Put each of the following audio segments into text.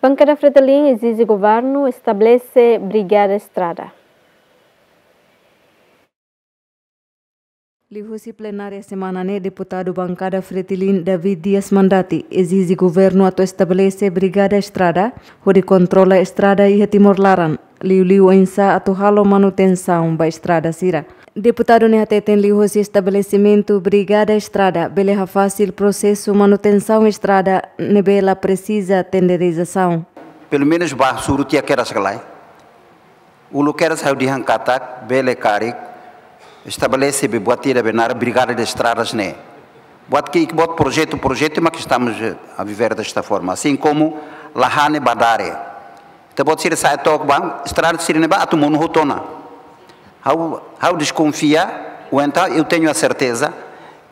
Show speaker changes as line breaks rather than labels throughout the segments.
Banca Fratellin exige governo estabelece brigada estrada. Lihusi plenária semanane deputado bancada Fretilin David Dias Mandati exige governo atuo estabelece brigada estrada, onde controla estrada e Timor Laran, liu-liu ensa atau halo manutenção ba estrada sira. Deputado até tem liu-se estabelecimento Brigada Estrada, beleha fácil processo manutenção estrada, nebela precisa tenderização.
Pelo menos ba suru tia kera sekelai. Ulu kera saiu de hankatak, bele karik, estabelece bebuatira benar Brigada de Estradas né. Boat que bot projeto, projeto, mas que estamos a viver desta forma. Assim como Lahane Badare, تبوت سير ساعة توك بان استرار سير نبا أتو منه تونا هاو هاو desconfia وانتا eu tenho a certeza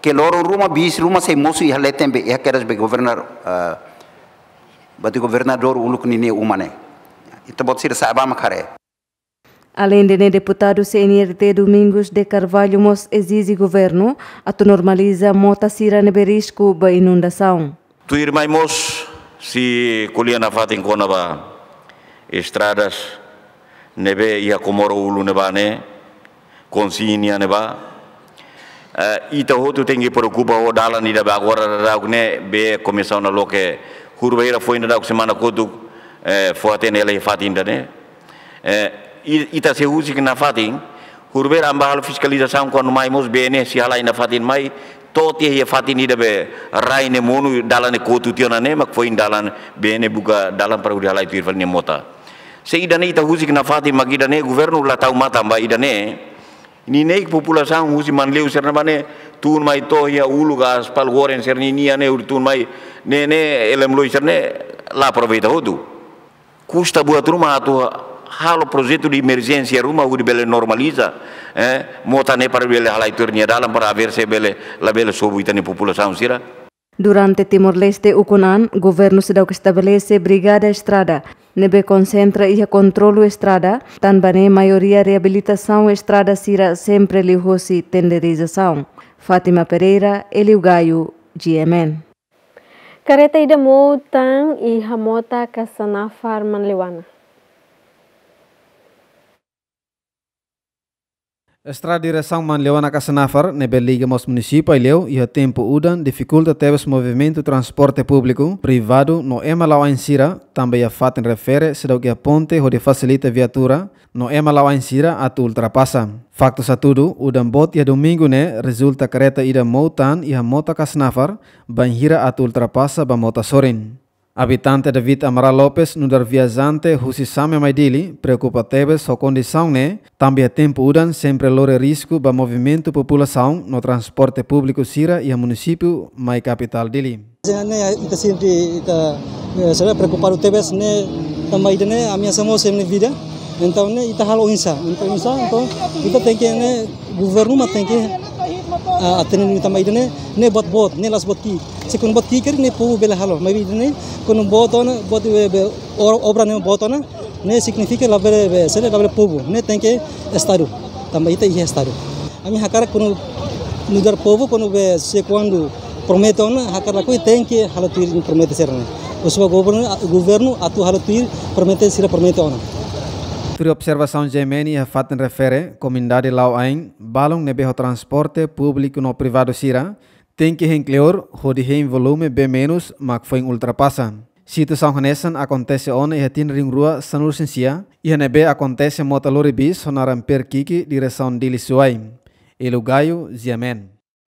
que loro ruma bis ruma sei mosu i haleten be hakeras be governador uh, ah, bati governador uluk nini umane tebot sir sa bam kare
Além de deputado CNRT Domingos de Carvalho mos exige governo a tu normaliza mota sira neberisco ba inundação.
Tu irmã mos se colhia na fata em Conaba estradas nebe ia komoro ulu neba ne konsinia neba uh, ita hotu tengi preocupa o dala ni daba agora da ne be comissão na loke curva era foi na semana kotu eh, foaten ele e fatin da ne eh, ita se usi na fatin curva amba hal fiscalização quando mai mos bene se hala ina fatin mai toti e ia fatin ida be raine monu dalane ne kotu tiona ne mak foin dala bene buka dalan para udah hala itu mota se idane ita husi kena fati magi idane guvernu la tau mata mba idane ni nei populasan husi man leu serna bane tun mai to ya ulu gas pal goren serni nia ne ur tun mai ne ne elem loi serne la proveita hodu custa buat rumah atau halo projeto di emergensi ya rumah uri bele normaliza eh mota ne para bele halai turnia ya dalam para ver se bele la bele sobu itani população sira
Durante Timor Leste, Ukunan, governo sedang estabelece Brigada Estrada nebe concentra e a estrada, também maioria reabilitação estrada será sempre lihosi tenderização. Fátima Pereira, Eliu Gaio, GMN. Careta ida mo e i hamota kasana farman
Estrada direção man lewana nafar na Beliga Mos Município Ileu, e tempo udan dificulta teves movimento transporte público, privado, no Emalau Ansira, também a fatem refere se que a ponte onde facilita viatura, no Emalau Ansira atu ultrapassa. sa satudu, udan bot ia domingo ne resulta kereta ida Moutan ia mota nafar banhira atu ultrapassa ba mota Sorin. Abitante da Vita Amaral Lopes no viajante husi same mai dili, preocupa tebes so condição ne, também a tempo udan sempre lore risco ba movimento população no transporte público sira e a mai capital dili.
Jangan kita eh, sendiri kita eh, sudah preocupado tebes ne tambah idene amia semua semne vida, entau ne ita halo insa, entau insa entau kita tem que ne governo tem que आतने तमाइने ने बद बद ने लास बद की कोनो बद की करी ने पो बेले हालो मे बि ने कोनो बद ओन बद ओर ओब्रा ने बद ओन ने सिग्निफिके लबे से लबे पो ने तेंके एस्तारु तमाइ ते हे एस्तारु आमी हाकार कोनो नुदर पो कोनो बे से कोनो प्रमेत ओन हाकार ला कोइ तेंके हालो तीर प्रमेत से रने उसबो गोबर गुवर्नु आतु हालत तीर प्रमेत सिरा प्रमेत ओना
Tri observação gemeni ha faten refere comindade o ain balão nebe o transporte público no privado sira tem que o, hodi hein volume b menos mas foi ultrapassa. Situação hanesan acontece on e retin ring rua sanur sensia e nebe acontece motalori bis sonaram per kiki direção dili suai. Elugaio ziamen.